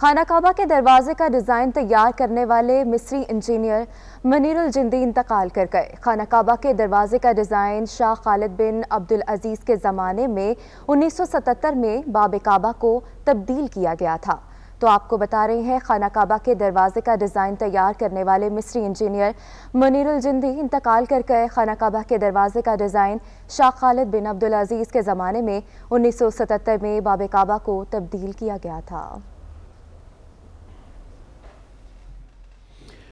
खाना काबा के दरवाजे का डिज़ाइन तैयार करने वाले मिस्री इंजीनियर मनीरुल जिंदी इंतकाल कर गए खाना काबा के दरवाजे का डिज़ाइन शाह खालिद बिन अब्दुल अजीज़ के ज़माने में 1977 में बाब काबा को तब्दील किया गया था तो आपको बता रहे हैं खाना काबा के दरवाजे का डिज़ाइन तैयार करने वाले मिस्री इंजीनियर मनीरुल जिंदी इंतकाल कर गए खाना काबा के दरवाजे का डिज़ाइन शाह खालिद बिन अब्दुल अजीज़ के ज़माने में उन्नीस में बाब काबा को तब्दील किया गया था